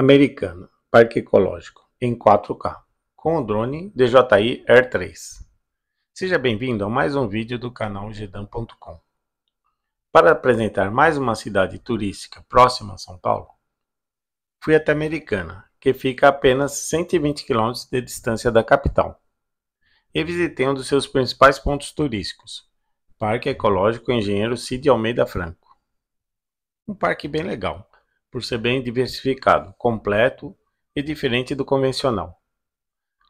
Americana, Parque Ecológico, em 4K, com o drone DJI Air 3. Seja bem-vindo a mais um vídeo do canal gedan.com. Para apresentar mais uma cidade turística próxima a São Paulo, fui até Americana, que fica a apenas 120 km de distância da capital, e visitei um dos seus principais pontos turísticos, Parque Ecológico Engenheiro Cid Almeida Franco. Um parque bem legal, por ser bem diversificado, completo e diferente do convencional,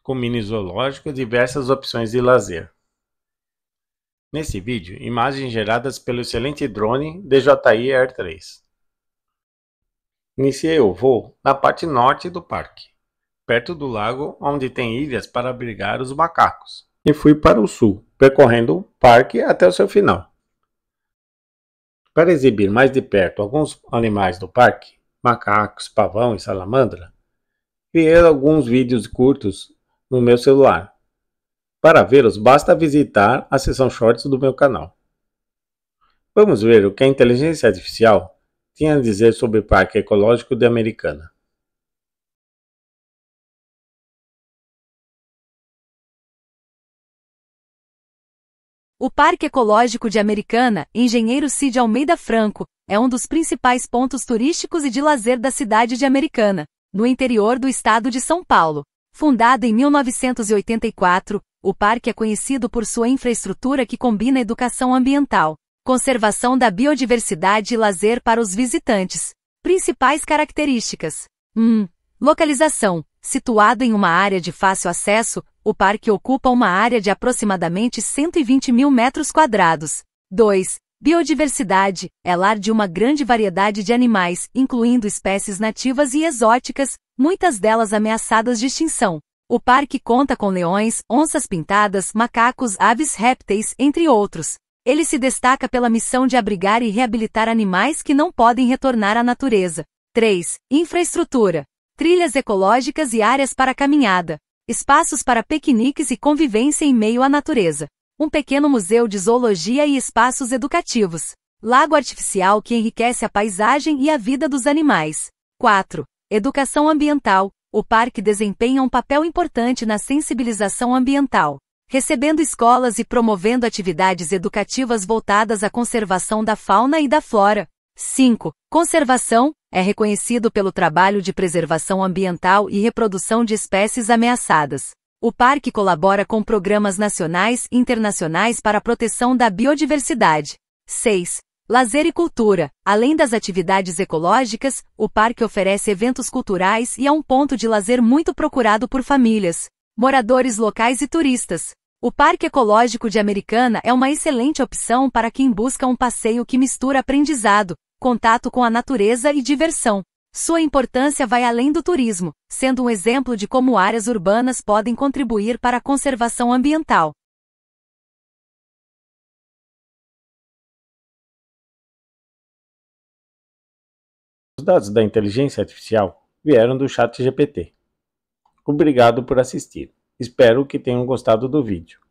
com mini zoológico e diversas opções de lazer. Nesse vídeo, imagens geradas pelo excelente drone DJI Air 3. Iniciei o voo na parte norte do parque, perto do lago onde tem ilhas para abrigar os macacos, e fui para o sul, percorrendo o parque até o seu final. Para exibir mais de perto alguns animais do parque, macacos, pavão e salamandra, criei alguns vídeos curtos no meu celular. Para vê-los, basta visitar a seção Shorts do meu canal. Vamos ver o que a inteligência artificial tinha a dizer sobre o Parque Ecológico de Americana. O Parque Ecológico de Americana, Engenheiro Cid Almeida Franco, é um dos principais pontos turísticos e de lazer da cidade de Americana, no interior do estado de São Paulo. Fundado em 1984, o parque é conhecido por sua infraestrutura que combina educação ambiental, conservação da biodiversidade e lazer para os visitantes. Principais características: 1. Localização: situado em uma área de fácil acesso, o parque ocupa uma área de aproximadamente 120 mil metros quadrados. 2. Biodiversidade é lar de uma grande variedade de animais, incluindo espécies nativas e exóticas, muitas delas ameaçadas de extinção. O parque conta com leões, onças pintadas, macacos, aves répteis, entre outros. Ele se destaca pela missão de abrigar e reabilitar animais que não podem retornar à natureza. 3. Infraestrutura: trilhas ecológicas e áreas para caminhada espaços para piqueniques e convivência em meio à natureza, um pequeno museu de zoologia e espaços educativos, lago artificial que enriquece a paisagem e a vida dos animais. 4. Educação ambiental. O parque desempenha um papel importante na sensibilização ambiental, recebendo escolas e promovendo atividades educativas voltadas à conservação da fauna e da flora. 5. Conservação. É reconhecido pelo trabalho de preservação ambiental e reprodução de espécies ameaçadas. O parque colabora com programas nacionais e internacionais para a proteção da biodiversidade. 6. Lazer e cultura. Além das atividades ecológicas, o parque oferece eventos culturais e é um ponto de lazer muito procurado por famílias, moradores locais e turistas. O Parque Ecológico de Americana é uma excelente opção para quem busca um passeio que mistura aprendizado, contato com a natureza e diversão. Sua importância vai além do turismo, sendo um exemplo de como áreas urbanas podem contribuir para a conservação ambiental. Os dados da inteligência artificial vieram do ChatGPT. Obrigado por assistir. Espero que tenham gostado do vídeo.